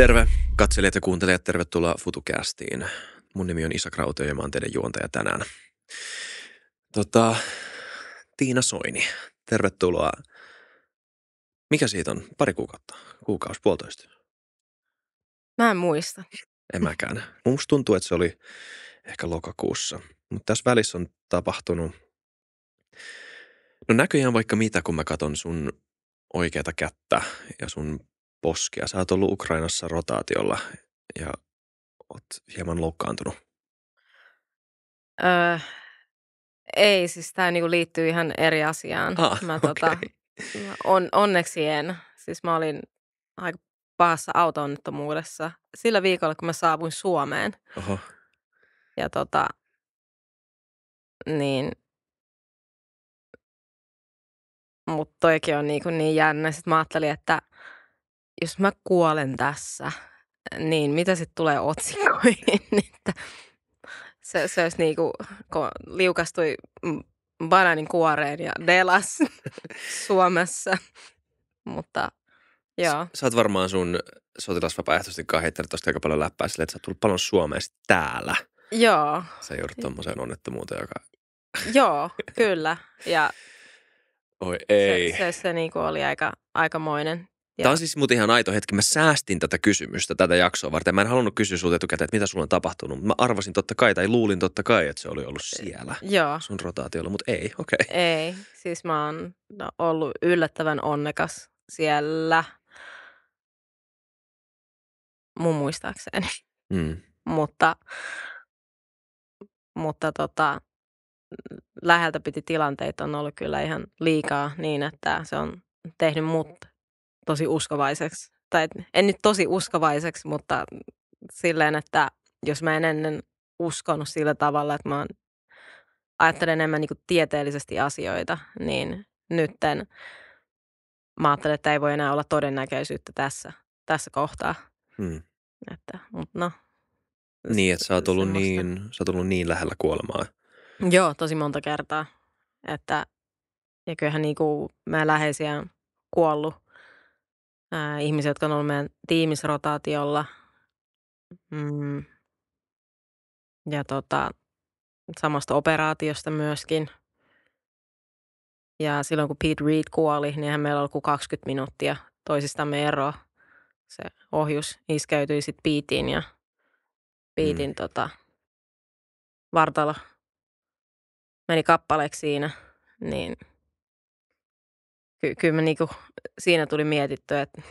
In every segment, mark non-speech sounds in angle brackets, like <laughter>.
Terve katselijat ja kuuntelijat, tervetuloa FutuCastiin. Mun nimi on Isa Krautio ja mä oon teidän juontaja tänään. Tota, Tiina Soini, tervetuloa. Mikä siitä on? Pari kuukautta? Kuukaus, puolitoista? Mä en muista. En mäkään. Musta tuntuu, että se oli ehkä lokakuussa. Mutta tässä välissä on tapahtunut, no näköjään vaikka mitä, kun mä katson sun oikeata kättä ja sun Poskia Sä oot ollut Ukrainassa rotaatiolla ja oot hieman loukkaantunut. Öö, ei, siis tämä niinku liittyy ihan eri asiaan. Ah, mä, okay. <laughs> tota, mä on, onneksi en. Siis mä olin aika pahassa auto-onnettomuudessa sillä viikolla, kun mä saavuin Suomeen. Oho. Ja tota, niin mutta toikin on niin, niin jännä. Sitten mä ajattelin, että jos mä kuolen tässä, niin mitä sitten tulee otsikoihin? <laughs> Että se, se olisi niin kuin, kun liukastui bananin kuoreen ja delas <laughs> Suomessa. Mutta joo. Sä oot varmaan sun sotilasvapaaehtoisesti kanssa heittänyt tosta aika paljon läppää sille, että sä oot tullut paljon Suomeen täällä. Joo. Sä joudut tommoseen onnettomuuteen, joka... <laughs> joo, kyllä. Ja Oi ei. Se, se, se niinku oli aika, aikamoinen Joo. Tämä on siis muuten ihan aito hetki. Mä säästin tätä kysymystä tätä jaksoa varten. Mä en halunnut kysyä sinulta etukäteen, että mitä sulla on tapahtunut. Mä arvasin totta kai tai luulin totta kai, että se oli ollut siellä Joo. sun rotaatiolla, mutta ei, okei. Okay. Ei, siis mä oon no, ollut yllättävän onnekas siellä mun muistaakseni. Mm. mutta mutta tota, läheltä piti tilanteita on ollut kyllä ihan liikaa niin, että se on tehnyt mut tosi uskovaiseksi. Tai en nyt tosi uskovaiseksi, mutta silleen, että jos mä en ennen uskonut sillä tavalla, että mä ajattelen enemmän niin tieteellisesti asioita, niin nytten mä ajattelen, että ei voi enää olla todennäköisyyttä tässä, tässä kohtaa. Hmm. Että, mutta no. Niin, että sä oot, ollut niin, sä oot ollut niin lähellä kuolemaa. Joo, tosi monta kertaa. Että, ja kyllähän niin kuin mä läheisiä kuollut ää, ihmisiä, jotka on ollut meidän tiimisrotaatiolla. Mm. Ja tota, samasta operaatiosta myöskin. Ja silloin kun Pete Reed kuoli, niin hän meillä oli kuin 20 minuuttia toisistamme eroa. Se ohjus iskeytyi sitten Peteen ja Peetin mm. tota, vartalo meni kappaleeksi siinä. Niin – ky- kyllä me niinku, siinä tuli mietitty, että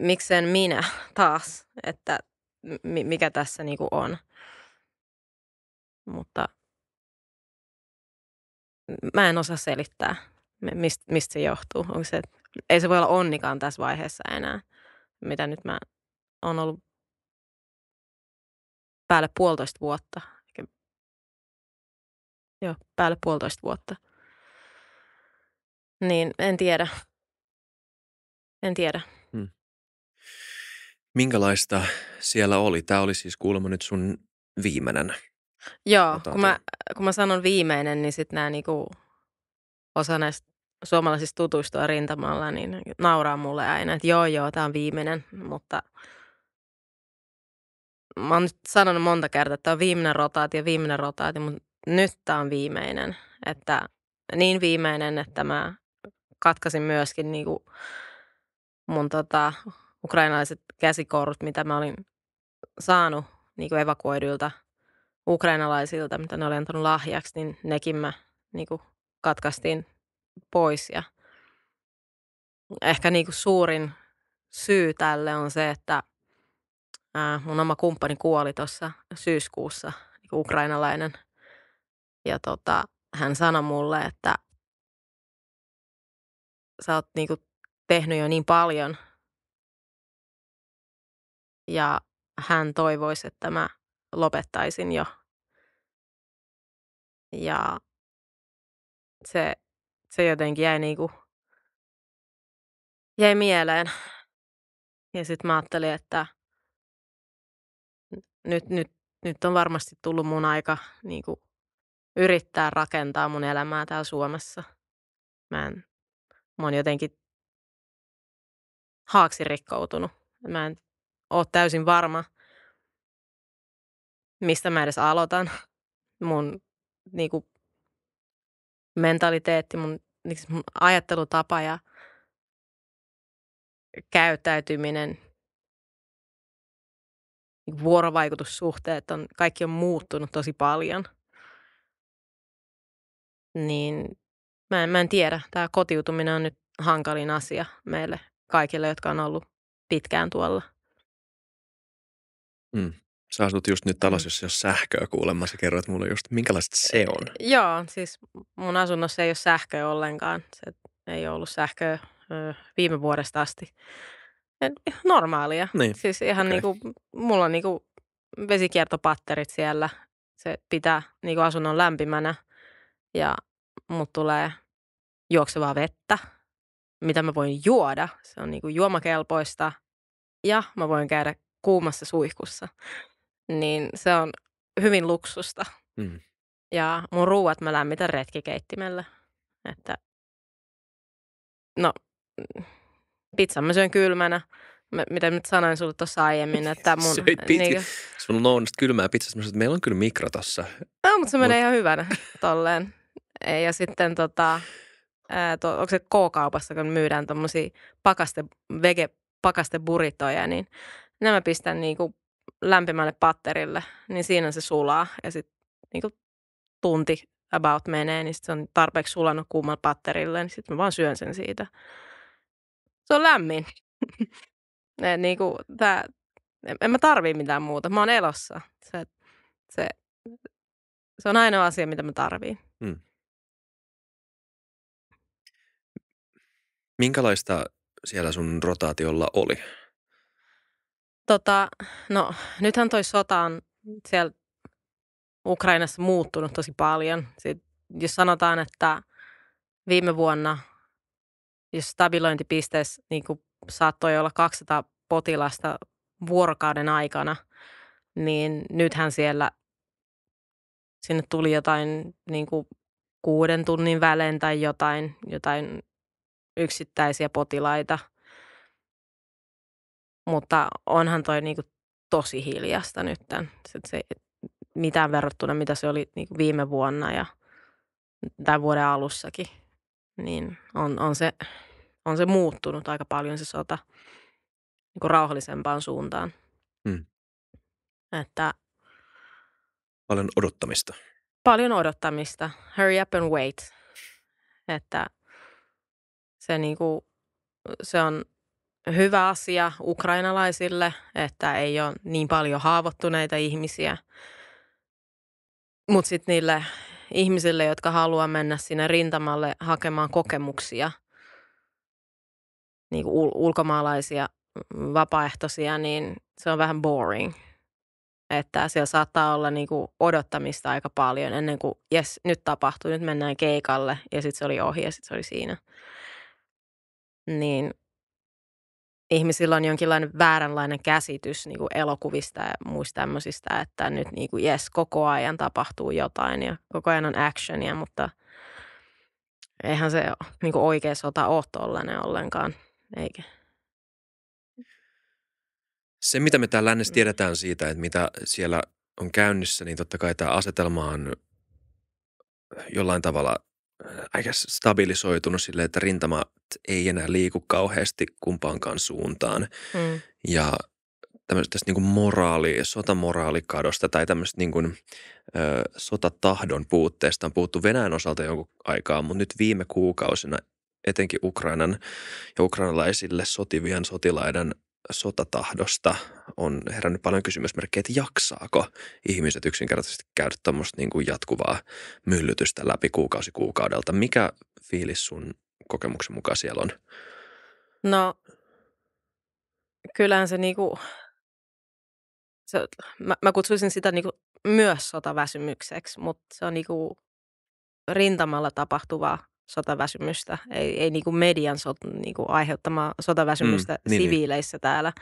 miksen minä <laughs> taas, että m- mikä tässä niinku on. Mutta mä en osaa selittää, mist, mistä se johtuu. Onko se, ei se voi olla onnikaan tässä vaiheessa enää, mitä nyt mä oon ollut päälle puolitoista vuotta. Joo, päälle puolitoista vuotta – niin, en tiedä. En tiedä. Hmm. Minkälaista siellä oli? Tämä oli siis kuulemma nyt sun viimeinen. Joo, kun mä, kun mä sanon viimeinen, niin sitten nämä niinku, osa näistä suomalaisista tutuistua rintamalla, niin nauraa mulle aina, että joo joo, tämä on viimeinen, mutta mä oon nyt sanonut monta kertaa, että tämä on viimeinen rotaatio, viimeinen rotaatio, mutta nyt tämä on viimeinen, että niin viimeinen, että mä katkasin myöskin niin kuin mun tota, ukrainalaiset käsikorut, mitä mä olin saanut niin kuin evakuoiduilta ukrainalaisilta, mitä ne oli antanut lahjaksi, niin nekin mä niin kuin katkaistiin pois. Ja ehkä niin kuin suurin syy tälle on se, että ää, äh, mun oma kumppani kuoli tuossa syyskuussa, niin ukrainalainen. Ja tota, hän sanoi mulle, että sä oot niinku tehnyt jo niin paljon. Ja hän toivoisi, että mä lopettaisin jo. Ja se, se jotenkin jäi, niinku, jäi mieleen. Ja sitten mä ajattelin, että nyt, nyt, nyt on varmasti tullut mun aika niinku, yrittää rakentaa mun elämää täällä Suomessa. Mä en mä oon jotenkin haaksi rikkoutunut. Mä en ole täysin varma, mistä mä edes aloitan. Mun niinku mentaliteetti, mun, niinku, mun ajattelutapa ja käyttäytyminen, niinku, vuorovaikutussuhteet on, kaikki on muuttunut tosi paljon. Niin mä en, mä en tiedä. Tämä kotiutuminen on nyt hankalin asia meille kaikille, jotka on ollut pitkään tuolla. Mm. Sä asut just nyt mm. talossa, jos ei ole sähköä kuulemma. Sä kerroit mulle just, minkälaista se on. Joo, siis mun asunnossa ei ole sähköä ollenkaan. Se ei ole ollut sähköä ö, viime vuodesta asti. Normaalia. Niin. Siis ihan okay. niinku, mulla on niinku vesikiertopatterit siellä. Se pitää niinku asunnon lämpimänä. Ja mut tulee juoksevaa vettä, mitä mä voin juoda. Se on niinku juomakelpoista ja mä voin käydä kuumassa suihkussa. Niin se on hyvin luksusta. Mm. Ja mun ruuat mä lämmitän retkikeittimellä. Että no, pizza mä syön kylmänä. Mä, mitä nyt sanoin sulle tuossa aiemmin, <laughs> että mun... Söit pizza. Niin, Sulla on kylmää pizzasta. Mä sanoin, että meillä on kyllä mikro tossa. No, mutta se menee mut... ihan hyvänä <laughs> tolleen. Ja sitten tota, ää, to, onko se K-kaupassa, kun myydään tuommoisia pakaste, vege, pakaste buritoja, niin nämä pistän niinku lämpimälle patterille, niin siinä se sulaa. Ja sitten niinku tunti about menee, niin sit se on tarpeeksi sulanut kuumalla patterille, niin sitten mä vaan syön sen siitä. Se on lämmin. <laughs> niin kuin, tää, en mä tarvii mitään muuta. Mä oon elossa. Se, se, se on ainoa asia, mitä mä tarviin. Mm. Minkälaista siellä sun rotaatiolla oli? Tota, no nythän toi sota on siellä Ukrainassa muuttunut tosi paljon. Sit, jos sanotaan, että viime vuonna, jos stabilointipisteessä niin kuin saattoi olla 200 potilasta vuorokauden aikana, niin nythän siellä sinne tuli jotain niin kuin kuuden tunnin välein tai jotain, jotain yksittäisiä potilaita. Mutta onhan toi niinku tosi hiljasta nyt. Se, se, mitään verrattuna, mitä se oli niinku viime vuonna ja tämän vuoden alussakin. Niin on, on, se, on se muuttunut aika paljon se sota niinku rauhallisempaan suuntaan. Hmm. Että, paljon odottamista. Paljon odottamista. Hurry up and wait. Että se, niin kuin, se on hyvä asia ukrainalaisille, että ei ole niin paljon haavoittuneita ihmisiä. Mutta sitten niille ihmisille, jotka haluaa mennä sinne rintamalle hakemaan kokemuksia, niin kuin ul- ulkomaalaisia vapaaehtoisia, niin se on vähän boring. Että siellä saattaa olla niin kuin odottamista aika paljon ennen kuin, jes, nyt tapahtui, nyt mennään keikalle ja sitten se oli ohi ja sitten se oli siinä niin ihmisillä on jonkinlainen vääränlainen käsitys niin kuin elokuvista ja muista tämmöisistä, että nyt niin kuin, yes, koko ajan tapahtuu jotain ja koko ajan on actionia, mutta eihän se niin kuin oikea sota ole tollainen ollenkaan, eikä. Se, mitä me täällä lännessä tiedetään siitä, että mitä siellä on käynnissä, niin totta kai tämä asetelma on jollain tavalla Äh, aika stabilisoitunut silleen, että rintama ei enää liiku kauheasti kumpaankaan suuntaan. Mm. Ja tämmöistä niin kuin moraali, sotamoraalikadosta tai tämmöistä niin kuin, ö, äh, sotatahdon puutteesta on puhuttu Venäjän osalta jonkun aikaa, mutta nyt viime kuukausina etenkin Ukrainan ja ukrainalaisille sotivien sotilaiden sotatahdosta on herännyt paljon kysymysmerkkejä, että jaksaako ihmiset yksinkertaisesti käydä tuommoista niin kuin jatkuvaa myllytystä läpi kuukausi kuukaudelta. Mikä fiilis sun kokemuksen mukaan siellä on? No, kyllähän se niinku, se, mä, mä kutsuisin sitä niinku myös sotaväsymykseksi, mutta se on niinku rintamalla tapahtuvaa sotaväsymystä, ei, ei niin kuin median sot, niinku mm, niin kuin aiheuttamaa sotaväsymystä mm, niin, siviileissä niin. täällä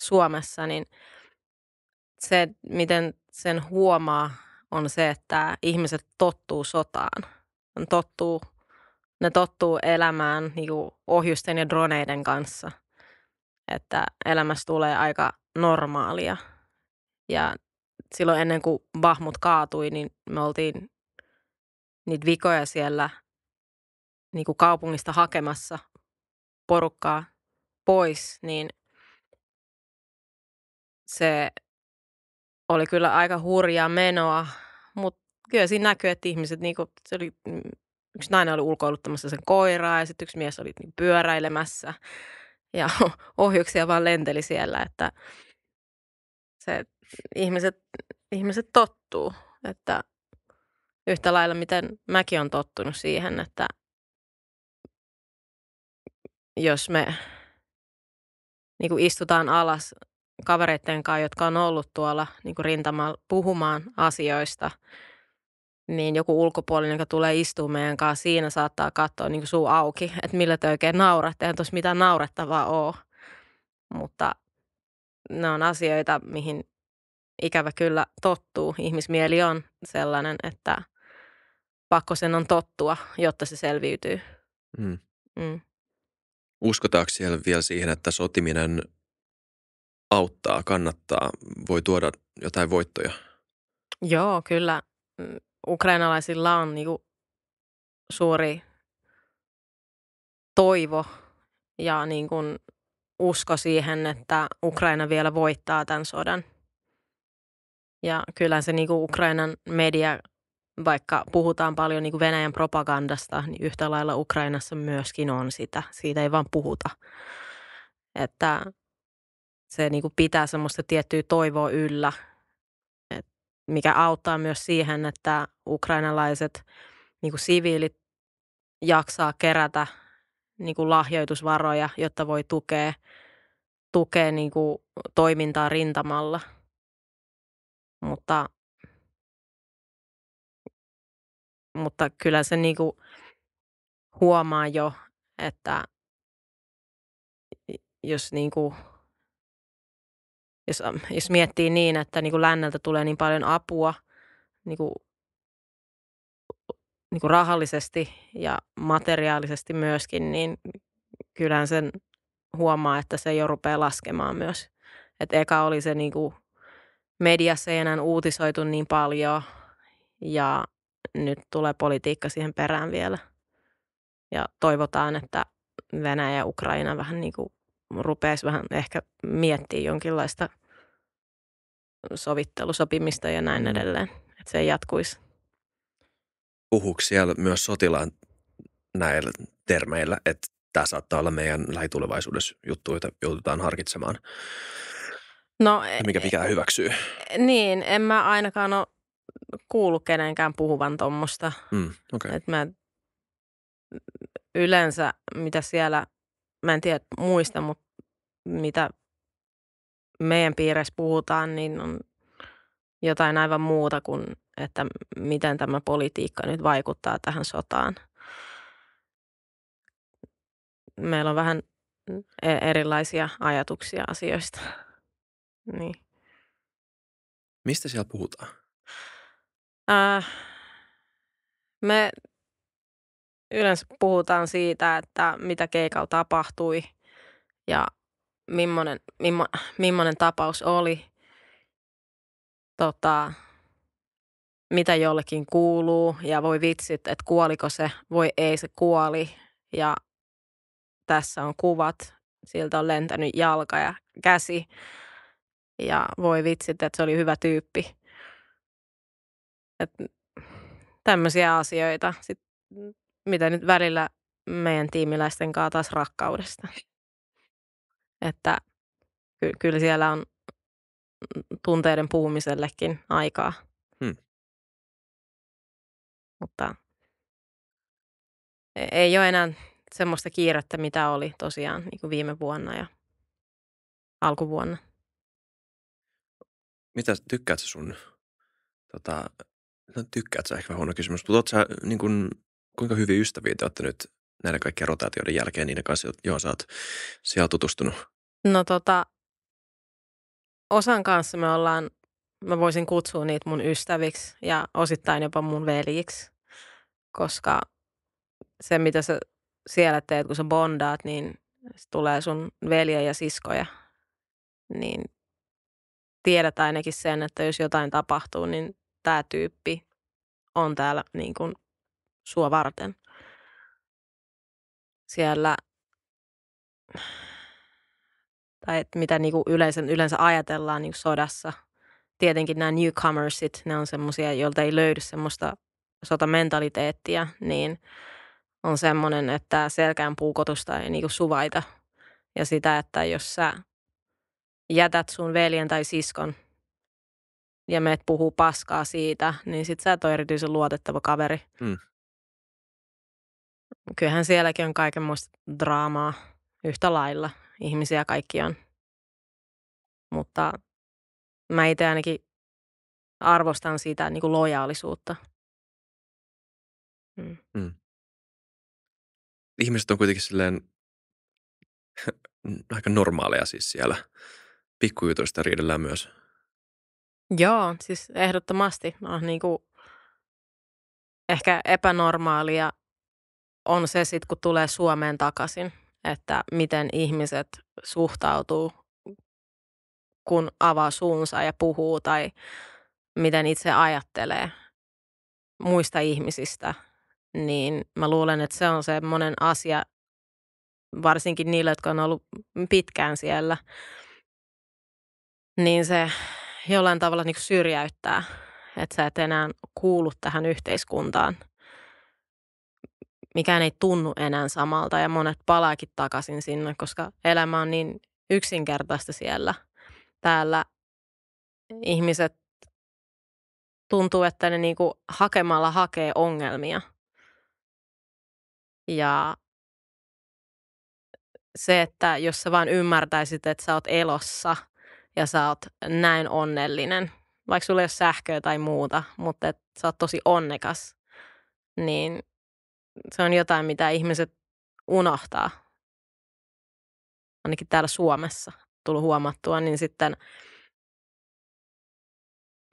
Suomessa, niin se, miten sen huomaa, on se, että ihmiset tottuu sotaan. Ne tottuu, ne tottuu elämään niin kuin ohjusten ja droneiden kanssa, että elämässä tulee aika normaalia. Ja silloin ennen kuin Bahmut kaatui, niin me oltiin niitä vikoja siellä – niin kuin kaupungista hakemassa porukkaa pois, niin se oli kyllä aika hurjaa menoa, mutta kyllä siinä näkyy, että ihmiset, niin kuin, se oli, mm, yksi nainen oli ulkoiluttamassa sen koiraa ja sitten yksi mies oli niin pyöräilemässä ja <laughs> ohjuksia vaan lenteli siellä, että se, ihmiset, ihmiset tottuu, että yhtä lailla miten mäkin on tottunut siihen, että jos me niin kuin istutaan alas kavereiden kanssa, jotka on ollut tuolla niin kuin rintamalla puhumaan asioista, niin joku ulkopuolinen, joka tulee istumaan meidän kanssa, siinä saattaa katsoa niin kuin suu auki, että millä te oikein nauratte. Eihän tuossa mitään naurettavaa ole. Mutta ne on asioita, mihin ikävä kyllä tottuu. Ihmismieli on sellainen, että pakko sen on tottua, jotta se selviytyy. Mm. Mm. Uskotaanko siellä vielä siihen, että sotiminen auttaa, kannattaa, voi tuoda jotain voittoja? Joo, kyllä. Mm, ukrainalaisilla on niinku suuri toivo ja niin usko siihen, että Ukraina vielä voittaa tämän sodan. Ja kyllä se niin kuin Ukrainan media vaikka puhutaan paljon niin kuin Venäjän propagandasta, niin yhtä lailla Ukrainassa myöskin on sitä. Siitä ei vaan puhuta. Että se niin kuin pitää semmoista tiettyä toivoa yllä, mikä auttaa myös siihen, että ukrainalaiset niin kuin siviilit jaksaa kerätä niin kuin lahjoitusvaroja, jotta voi tukea, tukea niin kuin toimintaa rintamalla. Mutta mutta kyllä se niinku huomaa jo, että jos niinku jos, jos miettii niin, että niin kuin länneltä tulee niin paljon apua niin kuin, niin kuin rahallisesti ja materiaalisesti myöskin, niin kyllähän sen huomaa, että se jo rupeaa laskemaan myös. Et eka oli se niin kuin, mediassa ei enää uutisoitu niin paljon ja nyt tulee politiikka siihen perään vielä. Ja toivotaan, että Venäjä ja Ukraina vähän niin kuin rupeaisi vähän ehkä miettiä jonkinlaista sovittelusopimista ja näin mm. edelleen, että se ei jatkuisi. Puhuuko siellä myös sotilaan näillä termeillä, että tämä saattaa olla meidän lähitulevaisuudessa juttu, jota joudutaan harkitsemaan? No, mikä e- pitää hyväksyä? E- niin, en mä ainakaan ole kuullut kenenkään puhuvan tuommoista. Mm, okay. Että mä yleensä, mitä siellä, mä en tiedä muista, mutta mitä meidän piirissä puhutaan, niin on jotain aivan muuta kuin, että miten tämä politiikka nyt vaikuttaa tähän sotaan. Meillä on vähän e-, erilaisia ajatuksia asioista. Niin. Mistä siellä puhutaan? Äh, me yleensä puhutaan siitä, että mitä keikalla tapahtui ja millainen, millainen tapaus oli, tota, mitä jollekin kuuluu ja voi vitsit, että kuoliko se, voi ei se kuoli ja tässä on kuvat, siltä on lentänyt jalka ja käsi ja voi vitsit, että se oli hyvä tyyppi että tämmöisiä asioita, sit, mitä nyt välillä meidän tiimiläisten kanssa taas rakkaudesta. Että ky- kyllä siellä on tunteiden puhumisellekin aikaa. Hmm. Mutta e-, ei ole enää semmoista kiirettä, mitä oli tosiaan niin kuin viime vuonna ja alkuvuonna. Mitä tykkäät sun tota, No tykkäät sä ehkä huono kysymys, mutta sä, äh, niin kun, kuinka hyviä ystäviä te olette nyt näiden kaikkien rotaatioiden jälkeen niiden kanssa, johon sä oot siellä tutustunut? No tota, osan kanssa me ollaan, mä voisin kutsua niitä mun ystäviksi ja osittain jopa mun veljiksi, koska se mitä sä siellä teet, kun sä bondaat, niin se tulee sun veljejä ja siskoja. Niin tiedät ainakin sen, että jos jotain tapahtuu, niin tämä tyyppi on täällä niin kuin sua varten. Siellä, tai että mitä niin kuin yleensä, yleensä ajatellaan niin kuin sodassa. Tietenkin nämä newcomersit, ne on semmoisia, joilta ei löydy semmoista sotamentaliteettia, niin on semmoinen, että selkään puukotusta ei niin kuin suvaita. Ja sitä, että jos sä jätät sun veljen tai siskon ja meet puhuu paskaa siitä, niin sit sä et ole erityisen luotettava kaveri. Mm. Kyllähän sielläkin on muista draamaa yhtä lailla. Ihmisiä kaikki on. Mutta mä itse ainakin arvostan sitä niin kuin lojaalisuutta. Mm. Mm. Ihmiset on kuitenkin silleen <laughs> aika normaaleja siis siellä. Pikkujutuista riidellään myös. Joo, siis ehdottomasti. No, niin kuin ehkä epänormaalia on se sitten, kun tulee Suomeen takaisin, että miten ihmiset suhtautuu, kun avaa suunsa ja puhuu tai miten itse ajattelee muista ihmisistä, niin mä luulen, että se on semmoinen asia, varsinkin niille, jotka on ollut pitkään siellä, niin se jollain tavalla niin syrjäyttää, että sä et enää kuulu tähän yhteiskuntaan. Mikään ei tunnu enää samalta ja monet palaakin takaisin sinne, koska elämä on niin yksinkertaista siellä. Täällä ihmiset tuntuu, että ne niin hakemalla hakee ongelmia. Ja se, että jos sä vaan ymmärtäisit, että sä oot elossa – ja sä oot näin onnellinen, vaikka sulla ei ole sähköä tai muuta, mutta et sä oot tosi onnekas, niin se on jotain, mitä ihmiset unohtaa. Ainakin täällä Suomessa tullut huomattua, niin sitten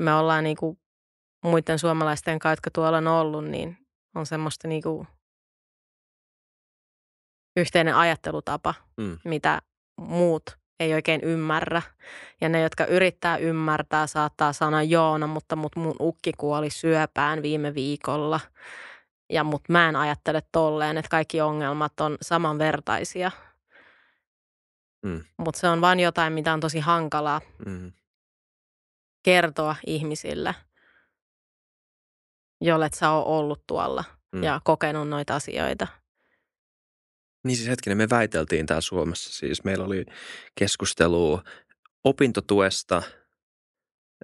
me ollaan niinku muiden suomalaisten kanssa, jotka tuolla on ollut, niin on semmoista niinku yhteinen ajattelutapa, mm. mitä muut ei oikein ymmärrä. Ja ne, jotka yrittää ymmärtää, saattaa sanoa Joona, no, mutta mut mun ukki kuoli syöpään viime viikolla. Ja mut mä en ajattele tolleen, että kaikki ongelmat on samanvertaisia. Mm. Mutta se on vain jotain, mitä on tosi hankalaa mm. kertoa ihmisille, jolle sä oot ollut tuolla mm. ja kokenut noita asioita – niin siis hetkinen, me väiteltiin täällä Suomessa. Siis meillä oli keskustelua opintotuesta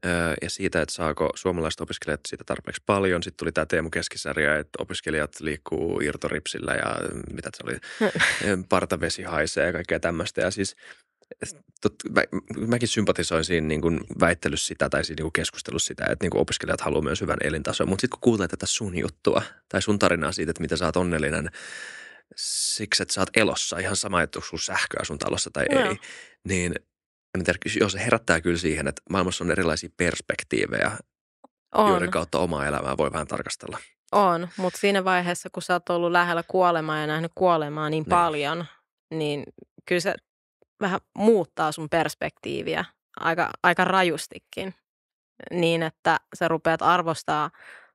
öö, ja siitä, että saako suomalaiset opiskelijat siitä tarpeeksi paljon. Sitten tuli tämä Teemu Keskisarja, että opiskelijat liikkuu irtoripsillä ja mm, mitä se oli, <laughs> mm, partavesi haisee ja kaikkea tämmöistä. Ja siis tot, mä, mäkin sympatisoin siinä niin väittelyssä sitä tai siinä niin keskustelussa sitä, että niin opiskelijat haluaa myös hyvän elintason. Mutta sitten kun kuulee tätä sun juttua tai sun tarinaa siitä, että mitä sä oot onnellinen – siksi, että sä oot elossa, ihan sama, että onko sähköä sun talossa tai no. ei, niin en tiedä, jos se herättää kyllä siihen, että maailmassa on erilaisia perspektiivejä, on. joiden kautta omaa elämää voi vähän tarkastella. On, mutta siinä vaiheessa, kun sä oot ollut lähellä kuolemaa ja nähnyt kuolemaa niin no. paljon, niin kyllä se vähän muuttaa sun perspektiiviä aika, aika rajustikin niin, että sä rupeat arvostaa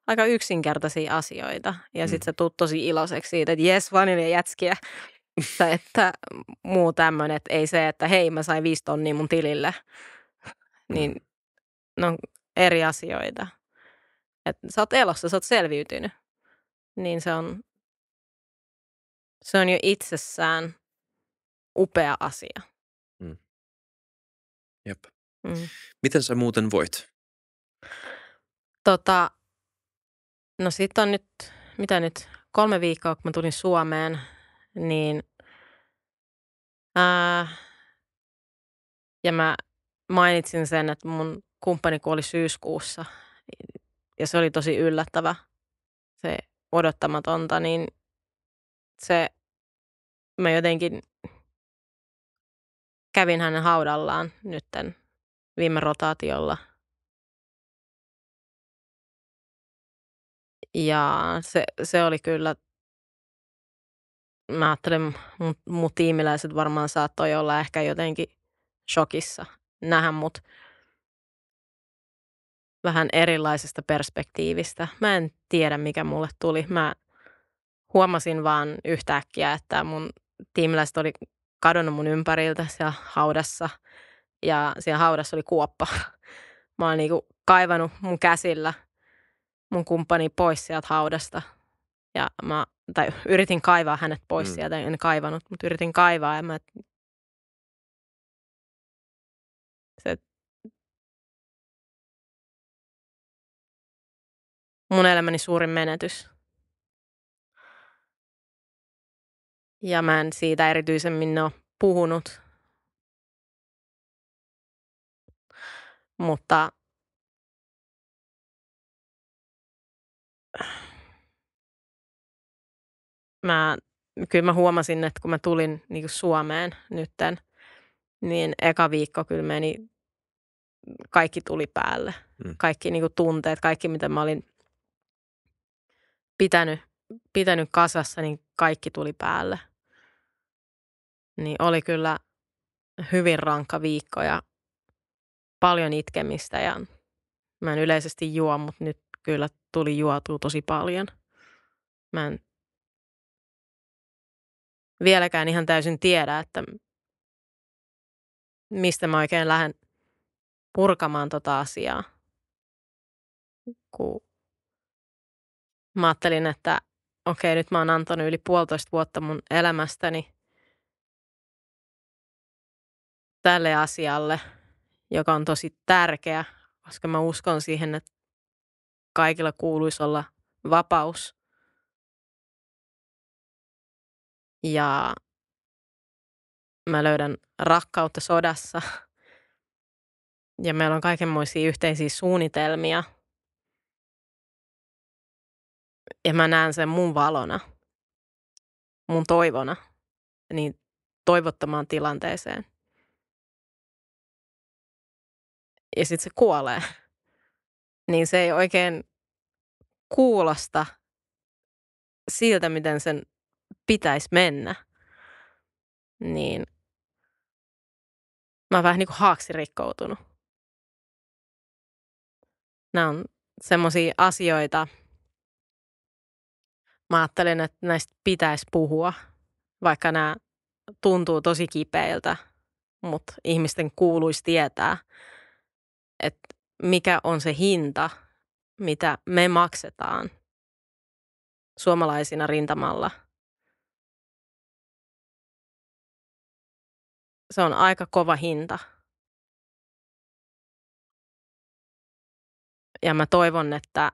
aika yksinkertaisia asioita. Ja sitten mm. sä tuut tosi iloiseksi siitä, että jes, niin jätskiä. tai että muu tämmöinen, että ei se, että hei mä sain viisi tonnia mun tilille. Mm. niin ne on eri asioita. Et sä oot elossa, sä oot selviytynyt. Niin se on, se on jo itsessään upea asia. Mm. Jep. Mm. Miten sä muuten voit? Tota, No sitten on nyt, mitä nyt, kolme viikkoa kun mä tulin Suomeen, niin ää, ja mä mainitsin sen, että mun kumppani kuoli syyskuussa ja se oli tosi yllättävä, se odottamatonta, niin se, mä jotenkin kävin hänen haudallaan nytten viime rotaatiolla – Ja se, se oli kyllä, mä ajattelin, mun, mun tiimiläiset varmaan saattoi olla ehkä jotenkin shokissa nähdä mut vähän erilaisesta perspektiivistä. Mä en tiedä, mikä mulle tuli. Mä huomasin vaan yhtäkkiä, että mun tiimiläiset oli kadonnut mun ympäriltä siellä haudassa. Ja siellä haudassa oli kuoppa. Mä oon niinku kaivannut mun käsillä – mun kumppani pois sieltä haudasta. Ja mä, tai yritin kaivaa hänet pois mm. sieltä, en kaivanut, mutta yritin kaivaa ja mä se, mun elämäni suurin menetys. Ja mä en siitä erityisemmin ole puhunut. Mutta mä, kyllä mä huomasin, että kun mä tulin niin kuin Suomeen nytten, niin eka viikko kyllä meni, kaikki tuli päälle. Mm. Kaikki niin kuin tunteet, kaikki mitä mä olin pitänyt, pitänyt kasassa, niin kaikki tuli päälle. Niin oli kyllä hyvin rankka viikko ja paljon itkemistä ja mä en yleisesti juo, mutta nyt kyllä tuli juotua tosi paljon. Mä en vieläkään ihan täysin tiedä, että mistä mä oikein lähden purkamaan tota asiaa. Kun mä ajattelin, että okei, nyt mä oon antanut yli puolitoista vuotta mun elämästäni tälle asialle, joka on tosi tärkeä, koska mä uskon siihen, että kaikilla kuuluisi olla vapaus Ja mä löydän rakkautta sodassa. Ja meillä on kaikenmoisia yhteisiä suunnitelmia. Ja mä näen sen mun valona, mun toivona, niin toivottamaan tilanteeseen. Ja sitten se kuolee. Niin se ei oikein kuulosta siltä, miten sen pitäisi mennä, niin mä oon vähän niin kuin haaksi rikkoutunut. Nämä on semmoisia asioita, mä ajattelin, että näistä pitäisi puhua, vaikka nämä tuntuu tosi kipeiltä, mutta ihmisten kuuluisi tietää, että mikä on se hinta, mitä me maksetaan suomalaisina rintamalla – se on aika kova hinta. Ja mä toivon, että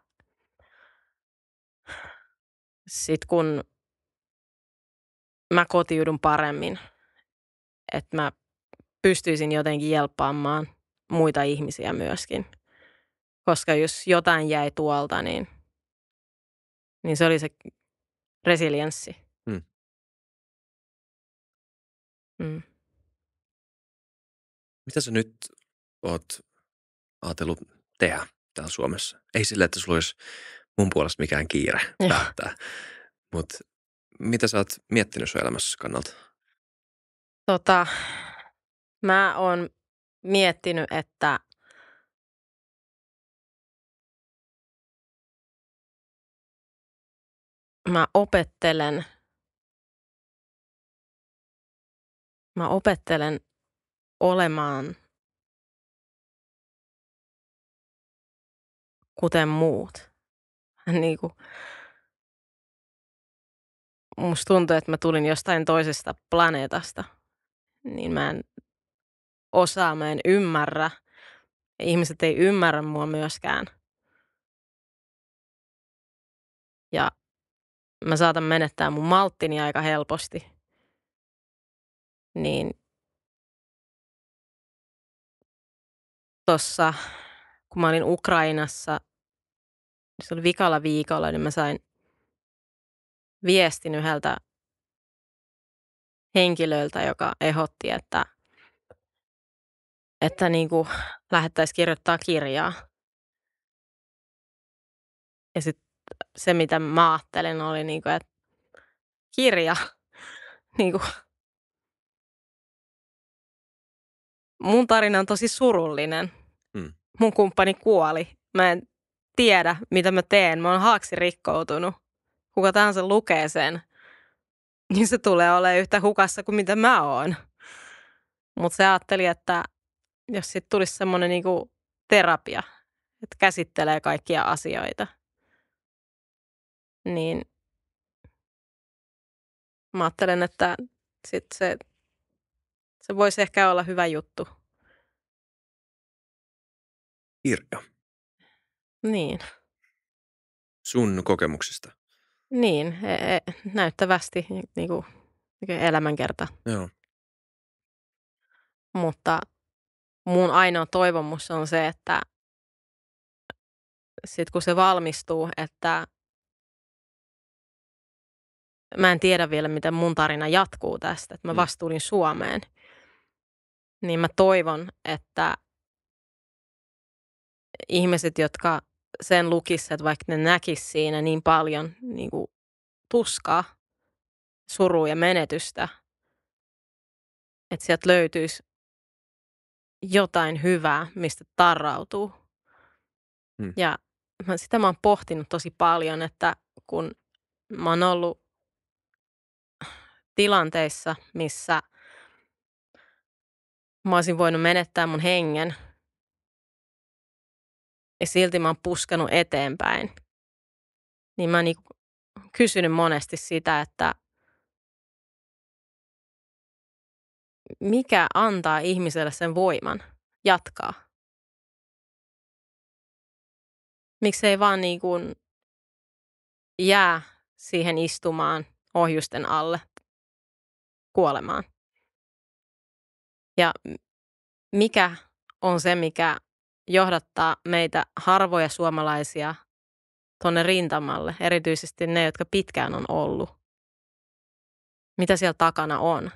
sit kun mä kotiudun paremmin, että mä pystyisin jotenkin jelppaamaan muita ihmisiä myöskin. Koska jos jotain jäi tuolta, niin, niin se oli se resilienssi. Mm. Mm. Mitä sä nyt oot ajatellut tehdä täällä Suomessa? Ei sillä, että sulla olisi mun puolesta mikään kiire päättää, <laughs> mutta mitä sä oot miettinyt sun elämässä kannalta? Tota, mä oon miettinyt, että mä opettelen, mä opettelen olemaan kuten muut. <laughs> Niin kuin, musta tuntuu, että mä tulin jostain toisesta planeetasta, niin mä en osaa, mä en ymmärrä. Ihmiset ei ymmärrä mua myöskään. Ja mä saatan menettää mun malttini aika helposti. Niin tuossa, kun mä olin Ukrainassa, niin se oli vikalla viikolla, niin mä sain viestin yhdeltä henkilöltä, joka ehotti, että, että niin kuin lähettäisiin kirjoittaa kirjaa. Ja sitten se, mitä mä ajattelin, oli, niin kuin, että kirja, <laughs> niin kuin, mun tarina on tosi surullinen. Mm. Mun kumppani kuoli. Mä en tiedä, mitä mä teen. Mä oon haaksi rikkoutunut. Kuka tahansa lukee sen, niin se tulee olemaan yhtä hukassa kuin mitä mä oon. Mutta se ajatteli, että jos sitten tulisi semmoinen niinku terapia, että käsittelee kaikkia asioita, niin mä ajattelen, että sit se se voisi ehkä olla hyvä juttu. Irja. Niin. Sun kokemuksista. Niin, e- e- näyttävästi niin kuin, elämänkerta. Joo. Mutta mun ainoa toivomus on se, että sitten kun se valmistuu, että mä en tiedä vielä, miten mun tarina jatkuu tästä, että mä mm. vastuulin Suomeen – niin mä toivon, että ihmiset, jotka sen lukisivat, että vaikka ne näkis siinä niin paljon niin kuin tuskaa, surua ja menetystä, että sieltä löytyisi jotain hyvää, mistä tarrautuu. Hmm. Ja sitä mä oon pohtinut tosi paljon, että kun mä oon ollut tilanteissa, missä – Mä olisin voinut menettää mun hengen. Ja silti mä oon puskanut eteenpäin. Niin mä oon niinku kysynyt monesti sitä, että mikä antaa ihmiselle sen voiman jatkaa. Miksi ei vaan niinku jää siihen istumaan ohjusten alle kuolemaan. Ja mikä on se, mikä johdattaa meitä harvoja suomalaisia tuonne rintamalle, erityisesti ne, jotka pitkään on ollut? Mitä siellä takana on?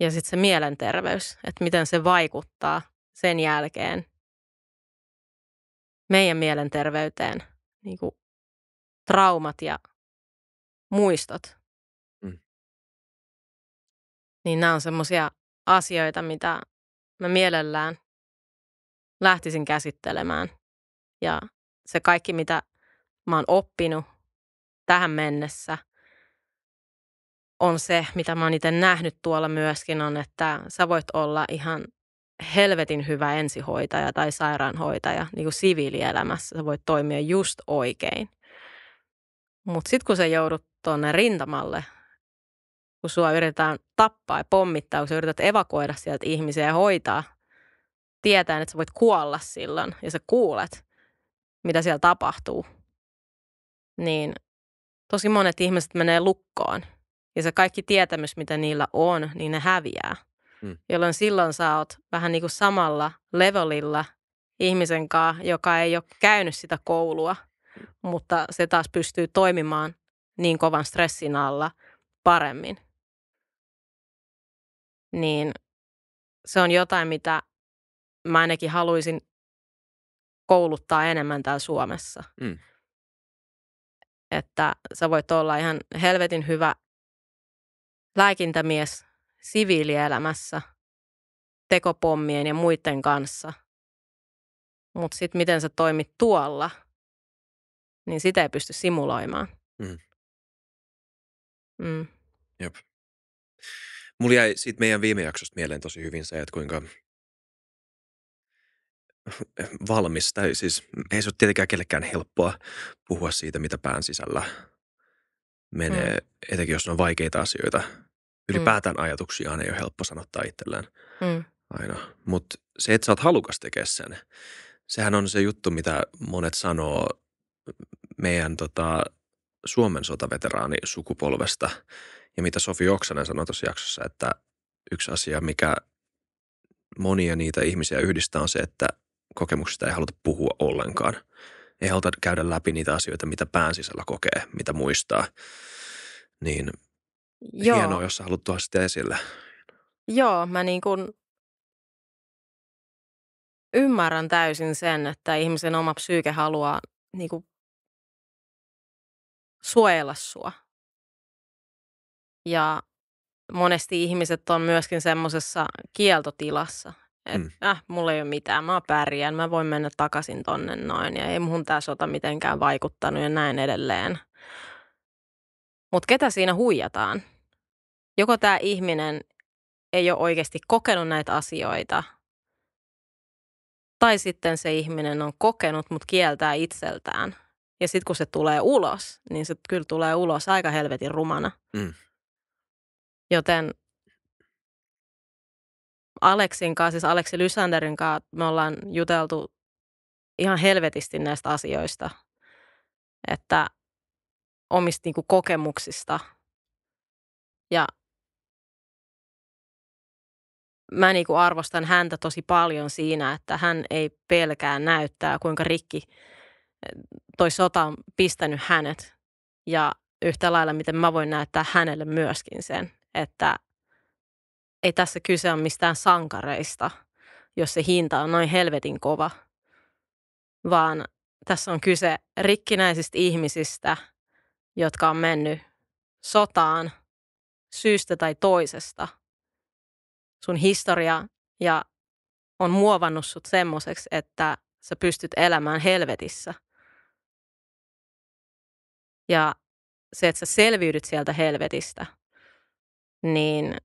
Ja sitten se mielenterveys, että miten se vaikuttaa sen jälkeen meidän mielenterveyteen, niin kuin traumat ja muistot. Niin nämä on semmoisia asioita, mitä mä mielellään lähtisin käsittelemään. Ja se kaikki, mitä mä oon oppinut tähän mennessä, on se, mitä mä oon itse nähnyt tuolla myöskin, on, että sä voit olla ihan helvetin hyvä ensihoitaja tai sairaanhoitaja niin kuin siviilielämässä. Sä voit toimia just oikein. Mutta sitten kun sä joudut tuonne rintamalle kun sua yritetään tappaa ja pommittaa, kun sä yrität evakuoida sieltä ihmisiä ja hoitaa, tietää, että sä voit kuolla silloin ja sä kuulet, mitä siellä tapahtuu, niin tosi monet ihmiset menee lukkoon. Ja se kaikki tietämys, mitä niillä on, niin ne häviää. Mm. Jolloin silloin sä oot vähän niin kuin samalla levelillä ihmisen kanssa, joka ei ole käynyt sitä koulua, mutta se taas pystyy toimimaan niin kovan stressin alla paremmin niin se on jotain, mitä mä ainakin haluaisin kouluttaa enemmän täällä Suomessa. Mm. Että sä voit olla ihan helvetin hyvä lääkintämies siviilielämässä tekopommien ja muiden kanssa. Mutta sitten miten sä toimit tuolla, niin sitä ei pysty simuloimaan. Mm. Mm. Jep. Mulla jäi siitä meidän viime jaksosta mieleen tosi hyvin se, että kuinka valmis, tai siis ei se ole tietenkään kellekään helppoa puhua siitä, mitä pään sisällä menee, mm. etenkin jos ne on vaikeita asioita. Mm. Ylipäätään mm. ajatuksiaan ei ole helppo sanottaa itselleen mm. aina. Mutta se, että sä oot halukas tekemään sen, sehän on se juttu, mitä monet sanoo meidän tota, Suomen sotaveteraani sukupolvesta – ja mitä Sofi Oksanen sanoi tuossa jaksossa, että yksi asia, mikä monia niitä ihmisiä yhdistää on se, että kokemuksista ei haluta puhua ollenkaan. Ei haluta käydä läpi niitä asioita, mitä pään sisällä kokee, mitä muistaa. Niin Joo. hienoa, jos sä haluat tuoda sitä esille. Joo, mä niin kuin ymmärrän täysin sen, että ihmisen oma psyyke haluaa niin kuin suojella sua ja monesti ihmiset on myöskin semmoisessa kieltotilassa, että mm. äh, mulla ei ole mitään, mä pärjään, mä voin mennä takaisin tonne noin ja ei muhun tämä sota mitenkään vaikuttanut ja näin edelleen. Mutta ketä siinä huijataan? Joko tämä ihminen ei ole oikeasti kokenut näitä asioita, tai sitten se ihminen on kokenut, mutta kieltää itseltään. Ja sitten kun se tulee ulos, niin se kyllä tulee ulos aika helvetin rumana. Mm. Joten Aleksin kanssa, siis Aleksi Lysanderin kanssa, me ollaan juteltu ihan helvetisti näistä asioista, että omista niin kuin, kokemuksista. Ja mä niin kuin, arvostan häntä tosi paljon siinä, että hän ei pelkää näyttää, kuinka rikki eh, toi sota on pistänyt hänet. Ja yhtä lailla, miten mä voin näyttää hänelle myöskin sen että ei tässä kyse ole mistään sankareista, jos se hinta on noin helvetin kova, vaan tässä on kyse rikkinäisistä ihmisistä, jotka on mennyt sotaan syystä tai toisesta. Sun historia ja on muovannut sut semmoiseksi, että sä pystyt elämään helvetissä. Ja se, että sä selviydyt sieltä helvetistä – niin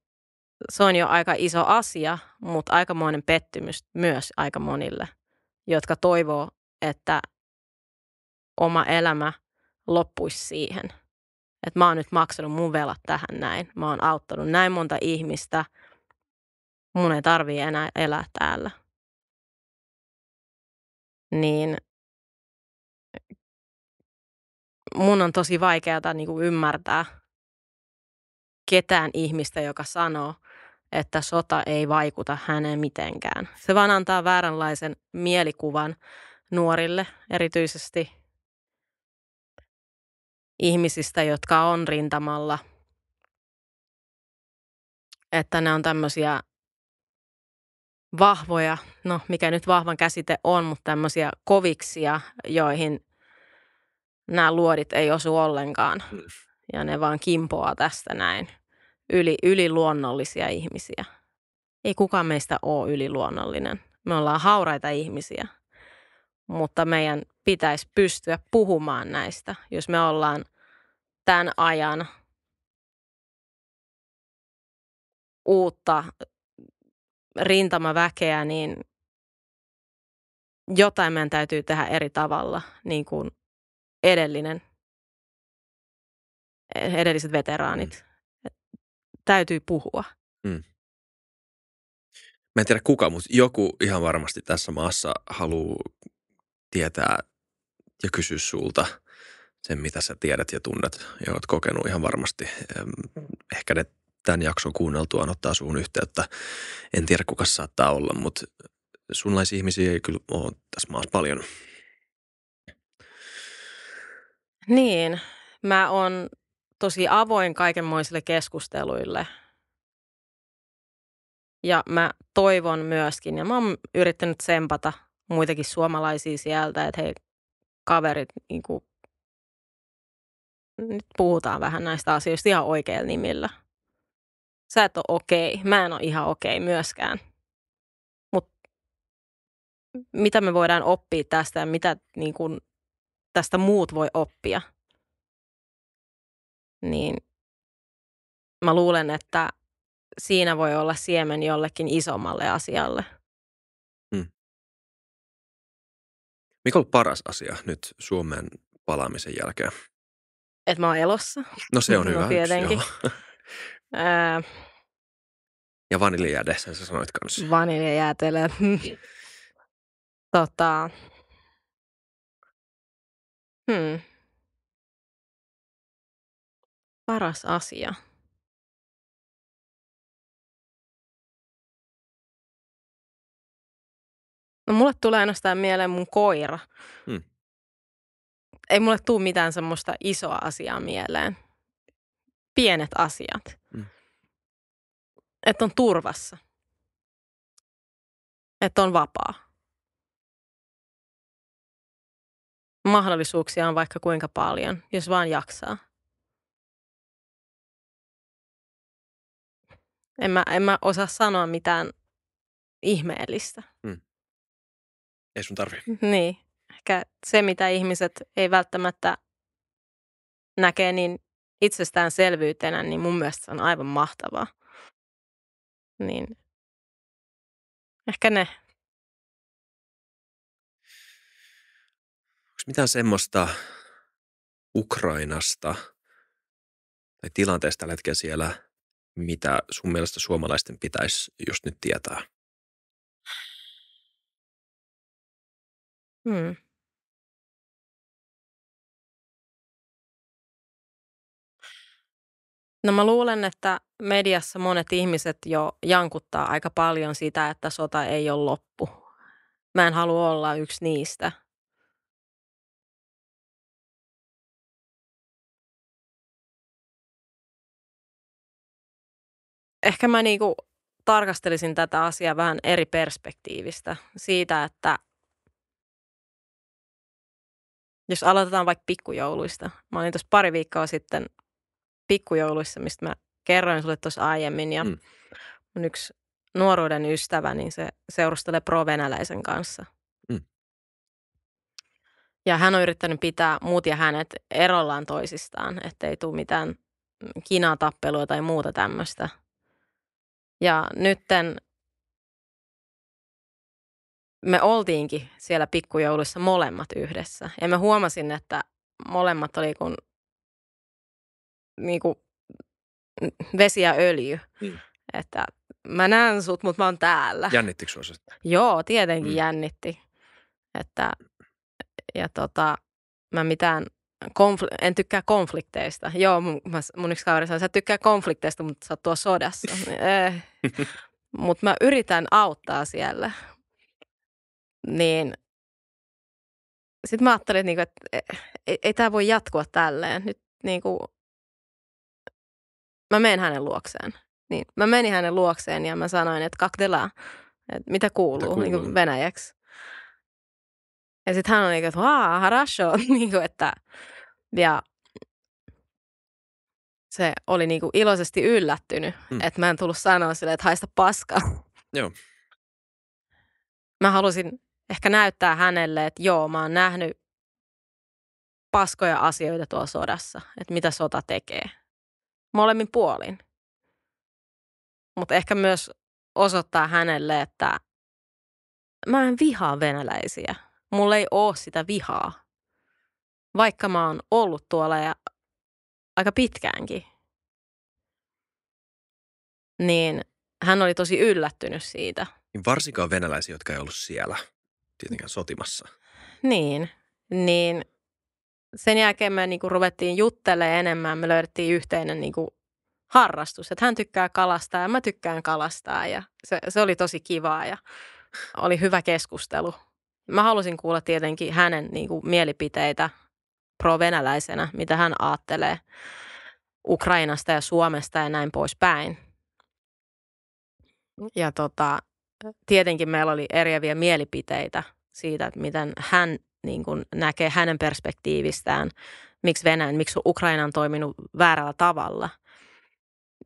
se on jo aika iso asia, mutta aikamoinen pettymys myös aika monille, jotka toivoo, että oma elämä loppuisi siihen. Että mä oon nyt maksanut mun velat tähän näin. Mä oon auttanut näin monta ihmistä. Mun ei tarvii enää elää täällä. Niin mun on tosi vaikeaa niin kuin ymmärtää – ketään ihmistä, joka sanoo, että sota ei vaikuta häneen mitenkään. Se vaan antaa vääränlaisen mielikuvan nuorille, erityisesti ihmisistä, jotka on rintamalla, että ne on tämmöisiä vahvoja, no mikä nyt vahvan käsite on, mutta tämmöisiä koviksia, joihin nämä luodit ei osu ollenkaan. Mm ja ne vaan kimpoaa tästä näin. Yli, yliluonnollisia ihmisiä. Ei kukaan meistä ole yliluonnollinen. Me ollaan hauraita ihmisiä, mutta meidän pitäisi pystyä puhumaan näistä, jos me ollaan tämän ajan uutta rintamaväkeä, niin jotain meidän täytyy tehdä eri tavalla, niin kuin edellinen edelliset veteraanit. Mm. Täytyy puhua. Mm. Mä en tiedä kuka, mutta joku ihan varmasti tässä maassa haluaa tietää ja kysyä sulta sen, mitä sä tiedät ja tunnet ja oot kokenut ihan varmasti. Ehkä ne tämän jakson kuunneltuaan ottaa suun yhteyttä. En tiedä, kuka saattaa olla, mutta sunlaisia ihmisiä ei kyllä ole tässä maassa paljon. Niin, mä oon tosi avoin kaikenmoisille keskusteluille. Ja mä toivon myöskin, ja mä oon yrittänyt sempata muitakin suomalaisia sieltä, että hei kaverit, niin kuin, nyt puhutaan vähän näistä asioista ihan oikeilla nimillä. Sä et ole okei, okay. mä en ole ihan okei okay myöskään. Mutta mitä me voidaan oppia tästä ja mitä niin kuin, tästä muut voi oppia – niin mä luulen, että siinä voi olla siemen jollekin isommalle asialle. Hmm. Mikä on paras asia nyt Suomen palaamisen jälkeen? Että mä oon elossa. No se on <laughs> no, hyvä. Tietenkin. <laughs> ja vaniljajäde, sen sä sanoit kanssa. Vaniljajäätelö. <laughs> tota. Hmm paras asia No mulle tulee ainoastaan mieleen mun koira. Hmm. Ei mulle tuu mitään semmoista isoa asiaa mieleen. Pienet asiat. Hmm. Että on turvassa. Että on vapaa. Mahdollisuuksia on vaikka kuinka paljon, jos vaan jaksaa. En mä, en mä osaa sanoa mitään ihmeellistä. Mm. Ei sun tarvi. <laughs> Niin. Ehkä se, mitä ihmiset ei välttämättä näkee niin itsestäänselvyytenä, niin mun mielestä se on aivan mahtavaa. Niin ehkä ne. Onko mitään semmoista Ukrainasta tai tilanteesta tällä hetkellä siellä – mitä sun mielestä suomalaisten pitäisi just nyt tietää? Hmm. No mä luulen, että mediassa monet ihmiset jo jankuttaa aika paljon sitä, että sota ei ole loppu. Mä en halua olla yksi niistä. ehkä mä niinku tarkastelisin tätä asiaa vähän eri perspektiivistä. Siitä, että jos aloitetaan vaikka pikkujouluista. Mä olin tuossa pari viikkoa sitten pikkujouluissa, mistä mä kerroin sulle tuossa aiemmin. Ja mm. mun yksi nuoruuden ystävä, niin se seurustelee pro-venäläisen kanssa. Mm. Ja hän on yrittänyt pitää muut ja hänet erollaan toisistaan, ettei tule mitään kinatappelua tai muuta tämmöistä – ja nytten me oltiinkin siellä pikkujouluissa molemmat yhdessä. Ja mä huomasin, että molemmat oli kuin, niin kuin vesi ja öljy. Mm. Että mä näen sut, mutta mä oon täällä. Jännittikö sua Joo, tietenkin mm. jännitti. Että, ja tota, mä mitään konfl- en tykkää konflikteista. Joo, mun, mun yksi kaveri sanoi, sä tykkää konflikteista, mutta sä oot sodassa. <laughs> Niin, eh. <laughs> mutta mä yritän auttaa siellä. Niin sitten mä ajattelin, että, niinku, että e, e, ei, ei tämä voi jatkua tälleen. Nyt niin kuin, mä menen hänen luokseen. Niin, mä menin hänen luokseen ja mä sanoin, että kakdela, että mitä kuuluu, mitä niinku kuuluu? Niin venäjäksi. Ja sitten hän on niin kuin, että harasho, <laughs> niin kuin, että ja se oli niinku iloisesti yllättynyt, mm. että mä en tullut sanoa silleen, että haista paskaa. Joo. Mä halusin ehkä näyttää hänelle, että joo, mä oon nähnyt paskoja asioita tuossa sodassa, että mitä sota tekee. Molemmin puolin. Mutta ehkä myös osoittaa hänelle, että mä en vihaa venäläisiä. Mulla ei ole sitä vihaa vaikka mä oon ollut tuolla ja aika pitkäänkin, niin hän oli tosi yllättynyt siitä. Niin varsinkaan venäläisiä, jotka ei ollut siellä tietenkään sotimassa. Niin, niin sen jälkeen me niinku ruvettiin juttelemaan enemmän, me löydettiin yhteinen niinku harrastus, että hän tykkää kalastaa ja mä tykkään kalastaa ja se, se oli tosi kivaa ja oli hyvä keskustelu. Mä halusin kuulla tietenkin hänen niinku mielipiteitä pro-venäläisenä, mitä hän ajattelee Ukrainasta ja Suomesta ja näin poispäin. Ja tota, tietenkin meillä oli eriäviä mielipiteitä siitä, että miten hän niin kuin näkee hänen perspektiivistään, miksi Venäjän, miksi Ukraina on toiminut väärällä tavalla.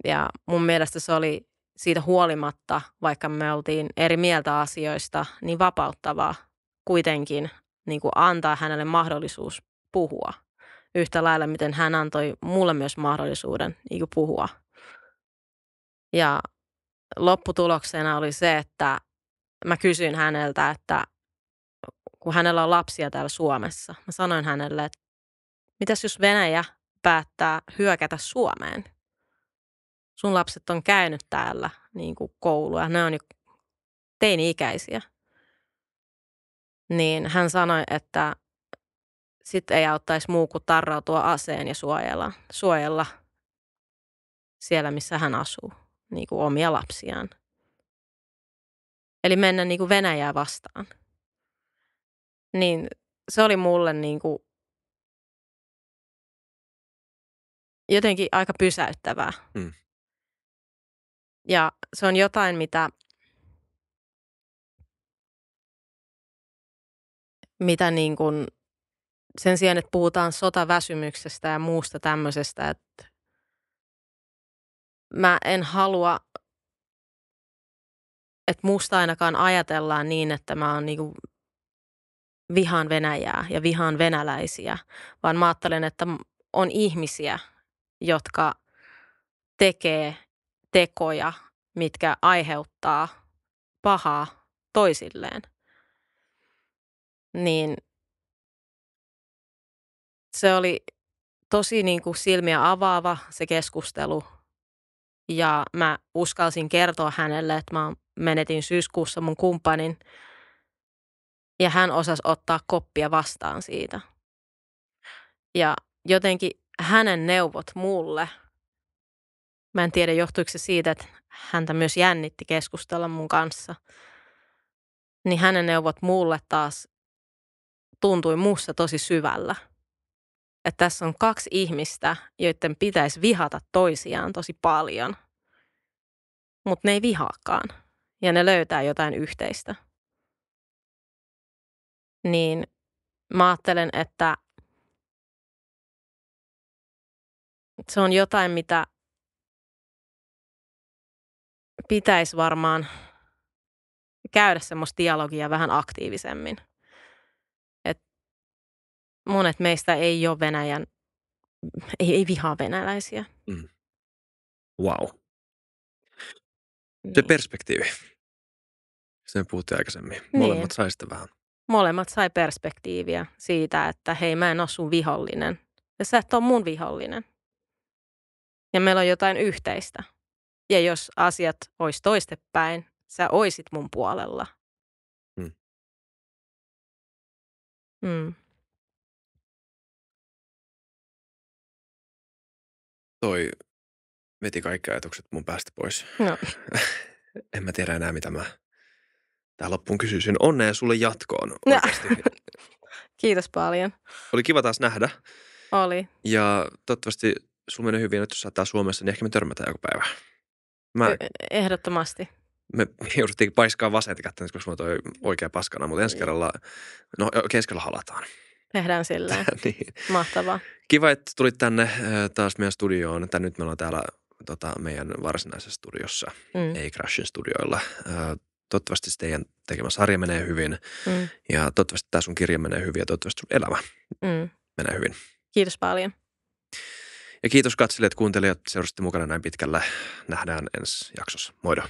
Ja mun mielestä se oli siitä huolimatta, vaikka me oltiin eri mieltä asioista, niin vapauttavaa kuitenkin niin kuin antaa hänelle mahdollisuus puhua. Yhtä lailla, miten hän antoi mulle myös mahdollisuuden niin kuin puhua. Ja lopputuloksena oli se, että mä kysyin häneltä, että kun hänellä on lapsia täällä Suomessa, mä sanoin hänelle, että mitäs jos Venäjä päättää hyökätä Suomeen? Sun lapset on käynyt täällä niin kuin koulua, ne on jo teini-ikäisiä. Niin hän sanoi, että sitten ei auttaisi muu kuin tarrautua aseen ja suojella, suojella siellä, missä hän asuu, niin kuin omia lapsiaan. Eli mennä niin kuin Venäjää vastaan. Niin se oli mulle niin kuin jotenkin aika pysäyttävää. Mm. Ja se on jotain, mitä, mitä niin kuin – sen sijaan, että puhutaan sotaväsymyksestä ja muusta tämmöisestä, että mä en halua, että musta ainakaan ajatellaan niin, että mä oon niinku vihaan Venäjää ja vihaan venäläisiä, vaan mä ajattelen, että on ihmisiä, jotka tekee tekoja, mitkä aiheuttaa pahaa toisilleen. Niin – se oli tosi niin kuin silmiä avaava se keskustelu. Ja mä uskalsin kertoa hänelle, että mä menetin syyskuussa mun kumppanin. Ja hän osasi ottaa koppia vastaan siitä. Ja jotenkin hänen neuvot mulle, mä en tiedä johtuiko se siitä, että häntä myös jännitti keskustella mun kanssa, niin hänen neuvot mulle taas tuntui muussa tosi syvällä – että tässä on kaksi ihmistä, joiden pitäisi vihata toisiaan tosi paljon, mutta ne ei vihaakaan ja ne löytää jotain yhteistä. Niin mä ajattelen, että se on jotain, mitä pitäisi varmaan käydä semmoista dialogia vähän aktiivisemmin monet meistä ei ole Venäjän, ei, ei vihaa venäläisiä. Mm. Wow. Niin. Se perspektiivi. Sen puhuttiin aikaisemmin. Molemmat niin. sai vähän. Molemmat sai perspektiiviä siitä, että hei mä en ole sun vihollinen. Ja sä et ole mun vihollinen. Ja meillä on jotain yhteistä. Ja jos asiat olisi toistepäin, sä oisit mun puolella. Mm. Mm. toi veti kaikki ajatukset mun päästä pois. No. <laughs> en mä tiedä enää, mitä mä tähän loppuun kysyisin. Onnea sulle jatkoon No. <laughs> Kiitos paljon. Oli kiva taas nähdä. Oli. Ja toivottavasti sulla menee hyvin, että jos saattaa Suomessa, niin ehkä me törmätään joku päivä. Mä... E-, ehdottomasti. Me <laughs> jouduttiin paiskaa vasenta kättä, koska sulla on toi oikea paskana, mutta ensi niin. kerralla, no ensi kerralla halataan. Tehdään silleen. <laughs> niin. Mahtavaa. Kiva, että tulit tänne äh, taas meidän studioon. Tän nyt me ollaan täällä tota, meidän varsinaisessa studiossa, mm. ei Crashin studioilla. Äh, toivottavasti teidän tekemä sarja menee hyvin mm. ja toivottavasti tämä sun kirja menee hyvin ja toivottavasti sun elämä mm. menee hyvin. Kiitos paljon. Ja kiitos katselijat, kuuntelijat, seurasitte mukana näin pitkällä. Nähdään ensi jaksossa. Moido!